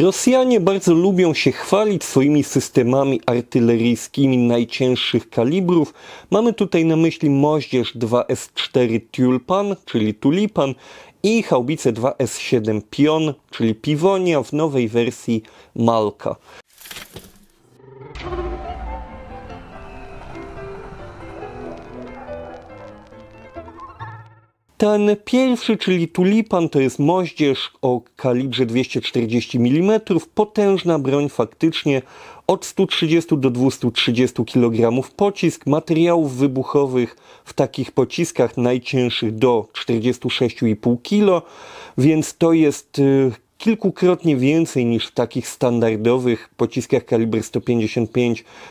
Rosjanie bardzo lubią się chwalić swoimi systemami artyleryjskimi najcięższych kalibrów. Mamy tutaj na myśli moździerz 2S4 Tulpan, czyli Tulipan i haubice 2S7 Pion, czyli Piwonia w nowej wersji Malka. Ten pierwszy, czyli tulipan, to jest moździerz o kalibrze 240 mm, potężna broń faktycznie od 130 do 230 kg pocisk, materiałów wybuchowych w takich pociskach najcięższych do 46,5 kg, więc to jest y, kilkukrotnie więcej niż w takich standardowych pociskach kaliber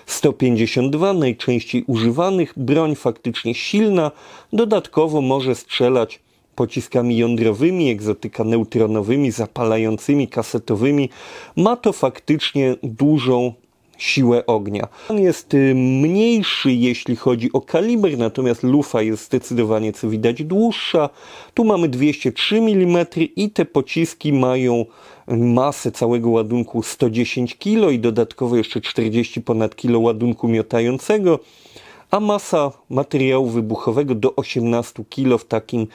155-152, najczęściej używanych, broń faktycznie silna, dodatkowo może strzelać pociskami jądrowymi, egzotyka neutronowymi, zapalającymi, kasetowymi. Ma to faktycznie dużą siłę ognia. On jest y, mniejszy, jeśli chodzi o kaliber, natomiast lufa jest zdecydowanie, co widać, dłuższa. Tu mamy 203 mm i te pociski mają y, masę całego ładunku 110 kg i dodatkowo jeszcze 40 ponad kilo ładunku miotającego a masa materiału wybuchowego do 18 kg w takim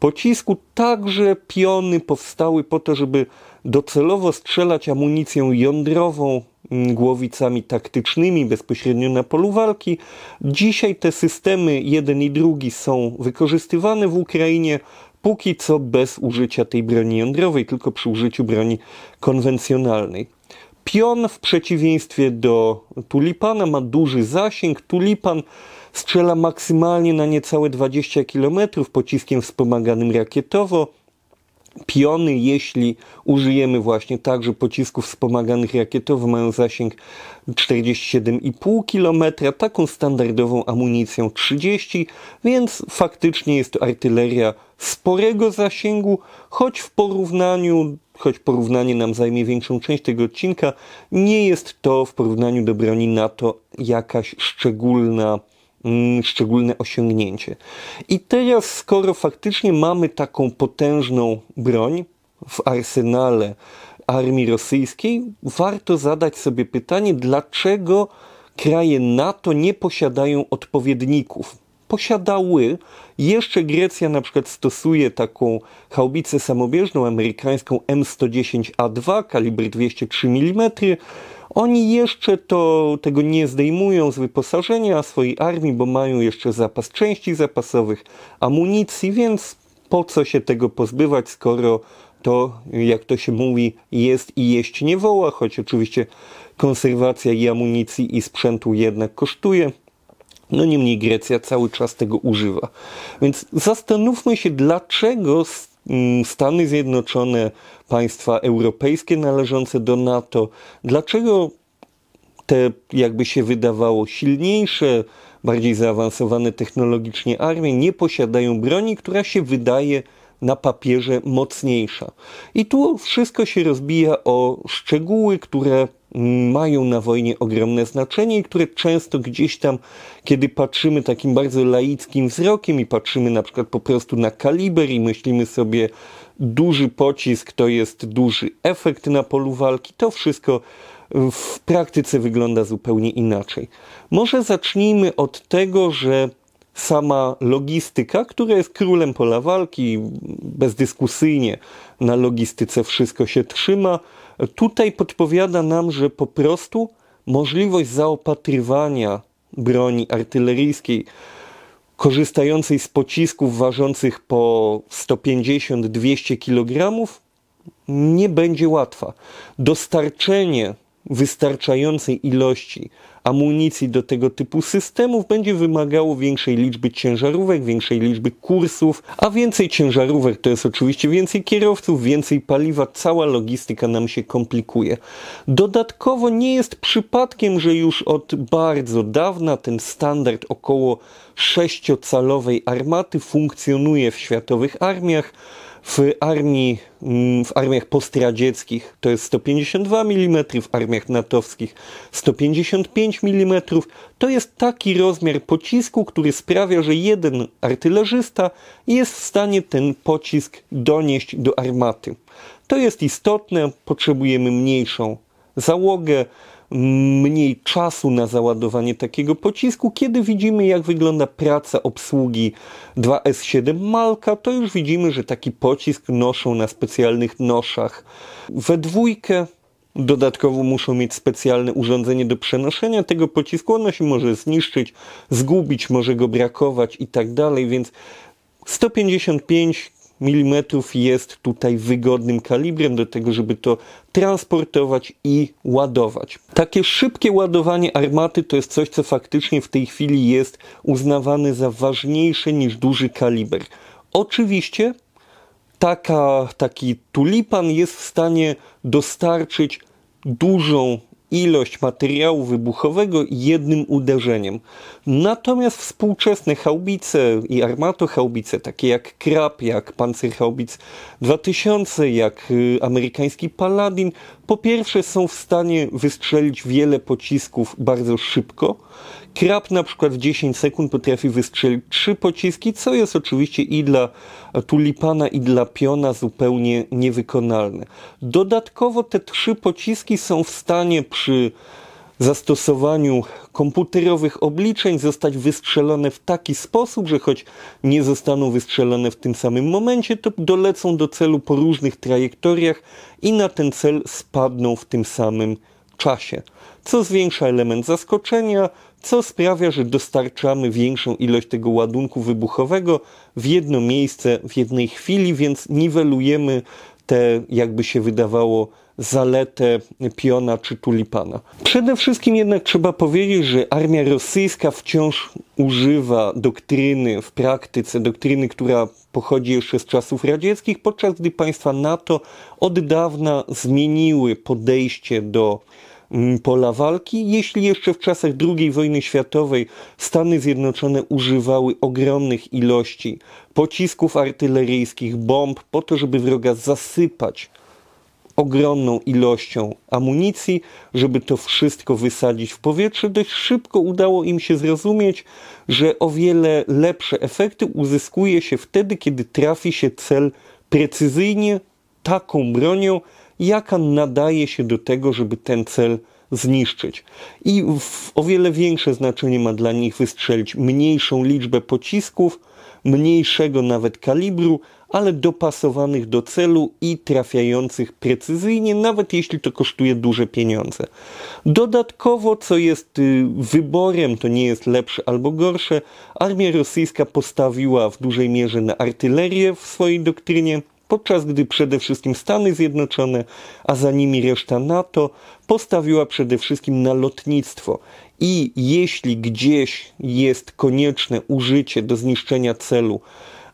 pocisku. Także piony powstały po to, żeby docelowo strzelać amunicją jądrową, Mm, głowicami taktycznymi bezpośrednio na polu walki. Dzisiaj te systemy jeden i drugi są wykorzystywane w Ukrainie póki co bez użycia tej broni jądrowej, tylko przy użyciu broni konwencjonalnej. Pion w przeciwieństwie do tulipana ma duży zasięg. Tulipan strzela maksymalnie na niecałe 20 km pociskiem wspomaganym rakietowo. Piony, jeśli użyjemy właśnie także pocisków wspomaganych rakietowo, mają zasięg 47,5 km, taką standardową amunicją 30, więc faktycznie jest to artyleria sporego zasięgu, choć w porównaniu, choć porównanie nam zajmie większą część tego odcinka, nie jest to w porównaniu do broni NATO jakaś szczególna Mm, szczególne osiągnięcie. I teraz, skoro faktycznie mamy taką potężną broń w arsenale armii rosyjskiej, warto zadać sobie pytanie, dlaczego kraje NATO nie posiadają odpowiedników. Posiadały, jeszcze Grecja na przykład stosuje taką haubicę samobieżną amerykańską M110A2 kalibr 203 mm, oni jeszcze to, tego nie zdejmują z wyposażenia swojej armii, bo mają jeszcze zapas części zapasowych, amunicji, więc po co się tego pozbywać, skoro to, jak to się mówi, jest i jeść nie woła, choć oczywiście konserwacja i amunicji i sprzętu jednak kosztuje. No niemniej Grecja cały czas tego używa. Więc zastanówmy się, dlaczego z Mm, Stany Zjednoczone, państwa europejskie należące do NATO. Dlaczego te, jakby się wydawało, silniejsze, bardziej zaawansowane technologicznie armie nie posiadają broni, która się wydaje na papierze mocniejsza. I tu wszystko się rozbija o szczegóły, które mają na wojnie ogromne znaczenie i które często gdzieś tam, kiedy patrzymy takim bardzo laickim wzrokiem i patrzymy na przykład po prostu na kaliber i myślimy sobie, duży pocisk to jest duży efekt na polu walki, to wszystko w praktyce wygląda zupełnie inaczej. Może zacznijmy od tego, że sama logistyka, która jest królem pola walki, bezdyskusyjnie na logistyce wszystko się trzyma, Tutaj podpowiada nam, że po prostu możliwość zaopatrywania broni artyleryjskiej korzystającej z pocisków ważących po 150-200 kg nie będzie łatwa. Dostarczenie wystarczającej ilości amunicji do tego typu systemów będzie wymagało większej liczby ciężarówek, większej liczby kursów, a więcej ciężarówek to jest oczywiście więcej kierowców, więcej paliwa, cała logistyka nam się komplikuje. Dodatkowo nie jest przypadkiem, że już od bardzo dawna ten standard około sześciocalowej armaty funkcjonuje w światowych armiach w armii, mm, w armiach postradzieckich to jest 152 mm, w armiach natowskich 155 5 mm to jest taki rozmiar pocisku, który sprawia, że jeden artylerzysta jest w stanie ten pocisk donieść do armaty. To jest istotne, potrzebujemy mniejszą załogę, mniej czasu na załadowanie takiego pocisku. Kiedy widzimy, jak wygląda praca obsługi 2S7 Malka, to już widzimy, że taki pocisk noszą na specjalnych noszach we dwójkę Dodatkowo muszą mieć specjalne urządzenie do przenoszenia tego pocisku. Ono się może zniszczyć, zgubić, może go brakować i tak dalej, więc 155 mm jest tutaj wygodnym kalibrem do tego, żeby to transportować i ładować. Takie szybkie ładowanie armaty to jest coś, co faktycznie w tej chwili jest uznawane za ważniejsze niż duży kaliber. Oczywiście taka, taki tulipan jest w stanie dostarczyć dużą ilość materiału wybuchowego jednym uderzeniem. Natomiast współczesne haubice i armatohaubice, takie jak Krab, jak Panzerhaubic 2000, jak y, amerykański Paladin, po pierwsze są w stanie wystrzelić wiele pocisków bardzo szybko Krab na przykład w 10 sekund potrafi wystrzelić trzy pociski, co jest oczywiście i dla tulipana, i dla piona zupełnie niewykonalne. Dodatkowo te trzy pociski są w stanie przy zastosowaniu komputerowych obliczeń zostać wystrzelone w taki sposób, że choć nie zostaną wystrzelone w tym samym momencie, to dolecą do celu po różnych trajektoriach i na ten cel spadną w tym samym czasie, co zwiększa element zaskoczenia, co sprawia, że dostarczamy większą ilość tego ładunku wybuchowego w jedno miejsce w jednej chwili, więc niwelujemy te, jakby się wydawało, zaletę piona czy tulipana. Przede wszystkim jednak trzeba powiedzieć, że armia rosyjska wciąż używa doktryny w praktyce, doktryny, która pochodzi jeszcze z czasów radzieckich, podczas gdy państwa NATO od dawna zmieniły podejście do Mm, pola walki. Jeśli jeszcze w czasach II wojny światowej Stany Zjednoczone używały ogromnych ilości pocisków artyleryjskich, bomb, po to, żeby wroga zasypać ogromną ilością amunicji, żeby to wszystko wysadzić w powietrze. Dość szybko udało im się zrozumieć, że o wiele lepsze efekty uzyskuje się wtedy, kiedy trafi się cel precyzyjnie taką bronią, jaka nadaje się do tego, żeby ten cel zniszczyć. I o wiele większe znaczenie ma dla nich wystrzelić mniejszą liczbę pocisków, mniejszego nawet kalibru, ale dopasowanych do celu i trafiających precyzyjnie, nawet jeśli to kosztuje duże pieniądze. Dodatkowo, co jest y, wyborem, to nie jest lepsze albo gorsze, armia rosyjska postawiła w dużej mierze na artylerię w swojej doktrynie podczas gdy przede wszystkim Stany Zjednoczone, a za nimi reszta NATO, postawiła przede wszystkim na lotnictwo. I jeśli gdzieś jest konieczne użycie do zniszczenia celu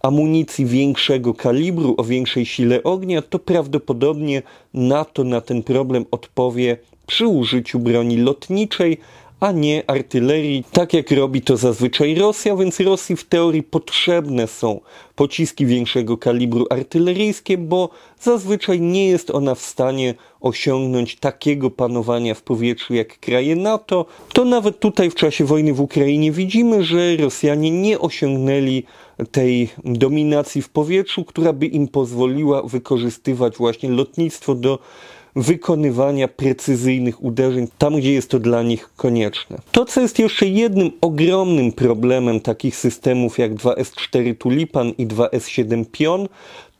amunicji większego kalibru, o większej sile ognia, to prawdopodobnie NATO na ten problem odpowie przy użyciu broni lotniczej, a nie artylerii, tak jak robi to zazwyczaj Rosja, więc Rosji w teorii potrzebne są pociski większego kalibru artyleryjskie, bo zazwyczaj nie jest ona w stanie osiągnąć takiego panowania w powietrzu jak kraje NATO. To nawet tutaj w czasie wojny w Ukrainie widzimy, że Rosjanie nie osiągnęli tej dominacji w powietrzu, która by im pozwoliła wykorzystywać właśnie lotnictwo do wykonywania precyzyjnych uderzeń tam, gdzie jest to dla nich konieczne. To, co jest jeszcze jednym ogromnym problemem takich systemów jak 2S4 Tulipan i 2S7 Pion,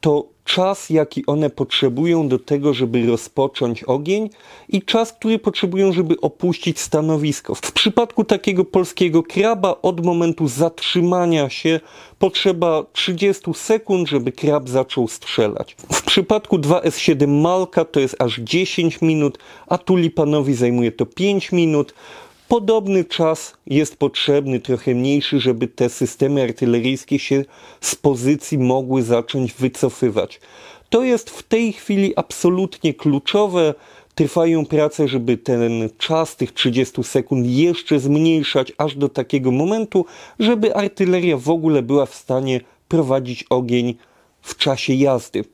to czas, jaki one potrzebują do tego, żeby rozpocząć ogień i czas, który potrzebują, żeby opuścić stanowisko. W przypadku takiego polskiego kraba od momentu zatrzymania się potrzeba 30 sekund, żeby krab zaczął strzelać. W przypadku 2S7 Malka to jest aż 10 minut, a tulipanowi zajmuje to 5 minut. Podobny czas jest potrzebny, trochę mniejszy, żeby te systemy artyleryjskie się z pozycji mogły zacząć wycofywać. To jest w tej chwili absolutnie kluczowe. Trwają prace, żeby ten czas tych 30 sekund jeszcze zmniejszać aż do takiego momentu, żeby artyleria w ogóle była w stanie prowadzić ogień w czasie jazdy.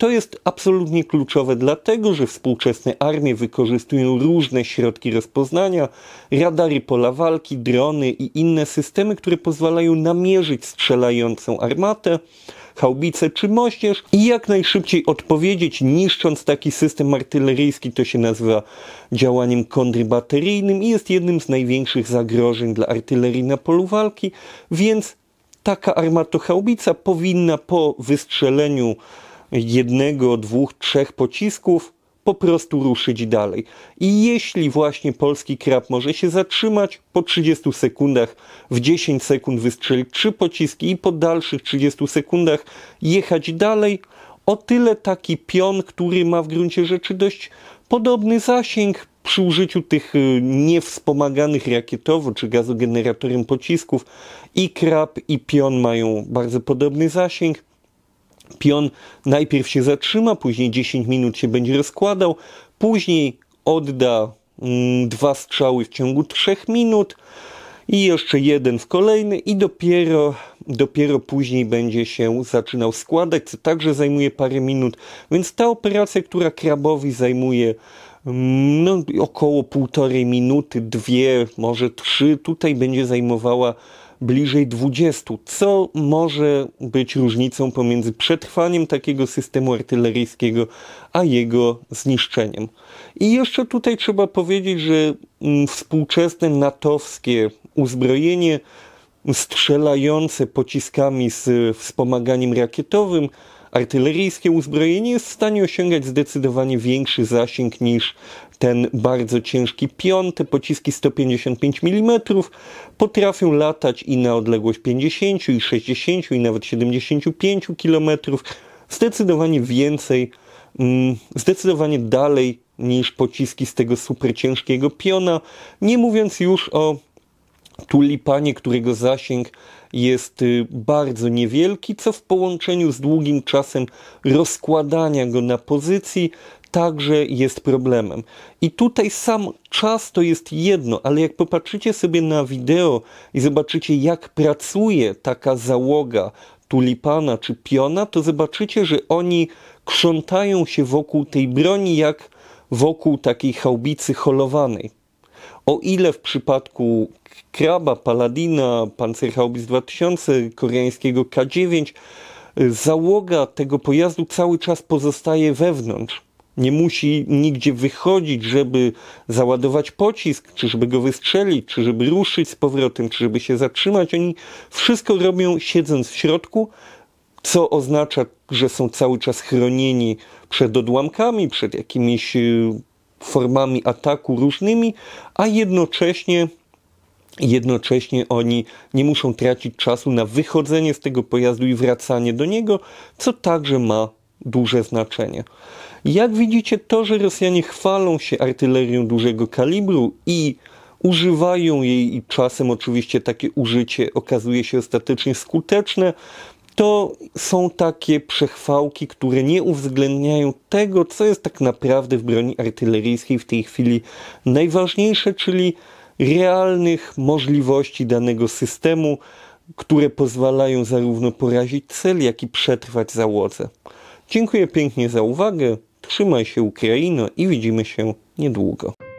To jest absolutnie kluczowe, dlatego że współczesne armie wykorzystują różne środki rozpoznania, radary pola walki, drony i inne systemy, które pozwalają namierzyć strzelającą armatę, chałbicę czy moździerz i jak najszybciej odpowiedzieć, niszcząc taki system artyleryjski. To się nazywa działaniem kontrbateryjnym i jest jednym z największych zagrożeń dla artylerii na polu walki, więc taka armatochaubica powinna po wystrzeleniu jednego, dwóch, trzech pocisków, po prostu ruszyć dalej. I jeśli właśnie polski krab może się zatrzymać, po 30 sekundach w 10 sekund wystrzelić trzy pociski i po dalszych 30 sekundach jechać dalej, o tyle taki pion, który ma w gruncie rzeczy dość podobny zasięg przy użyciu tych y, niewspomaganych rakietowo czy gazogeneratorem pocisków i krab i pion mają bardzo podobny zasięg Pion najpierw się zatrzyma, później 10 minut się będzie rozkładał, później odda mm, dwa strzały w ciągu 3 minut i jeszcze jeden w kolejny i dopiero, dopiero później będzie się zaczynał składać, co także zajmuje parę minut, więc ta operacja, która krabowi zajmuje mm, no, około półtorej minuty, dwie, może trzy, tutaj będzie zajmowała bliżej 20, co może być różnicą pomiędzy przetrwaniem takiego systemu artyleryjskiego, a jego zniszczeniem. I jeszcze tutaj trzeba powiedzieć, że mm, współczesne natowskie uzbrojenie strzelające pociskami z wspomaganiem rakietowym Artyleryjskie uzbrojenie jest w stanie osiągać zdecydowanie większy zasięg niż ten bardzo ciężki pion. Te pociski 155 mm potrafią latać i na odległość 50, i 60, i nawet 75 km. Zdecydowanie więcej, mm, zdecydowanie dalej niż pociski z tego super ciężkiego piona, nie mówiąc już o tulipanie, którego zasięg jest y, bardzo niewielki, co w połączeniu z długim czasem rozkładania go na pozycji także jest problemem. I tutaj sam czas to jest jedno, ale jak popatrzycie sobie na wideo i zobaczycie, jak pracuje taka załoga tulipana czy piona, to zobaczycie, że oni krzątają się wokół tej broni jak wokół takiej haubicy holowanej. O ile w przypadku Kraba, Paladina, Panzerhaubitz 2000, koreańskiego K9. Załoga tego pojazdu cały czas pozostaje wewnątrz. Nie musi nigdzie wychodzić, żeby załadować pocisk, czy żeby go wystrzelić, czy żeby ruszyć z powrotem, czy żeby się zatrzymać. Oni wszystko robią siedząc w środku, co oznacza, że są cały czas chronieni przed odłamkami, przed jakimiś y, formami ataku różnymi, a jednocześnie Jednocześnie oni nie muszą tracić czasu na wychodzenie z tego pojazdu i wracanie do niego, co także ma duże znaczenie. Jak widzicie, to, że Rosjanie chwalą się artylerią dużego kalibru i używają jej, i czasem oczywiście takie użycie okazuje się ostatecznie skuteczne, to są takie przechwałki, które nie uwzględniają tego, co jest tak naprawdę w broni artyleryjskiej w tej chwili najważniejsze, czyli realnych możliwości danego systemu, które pozwalają zarówno porazić cel, jak i przetrwać załodze. Dziękuję pięknie za uwagę. Trzymaj się Ukraino i widzimy się niedługo.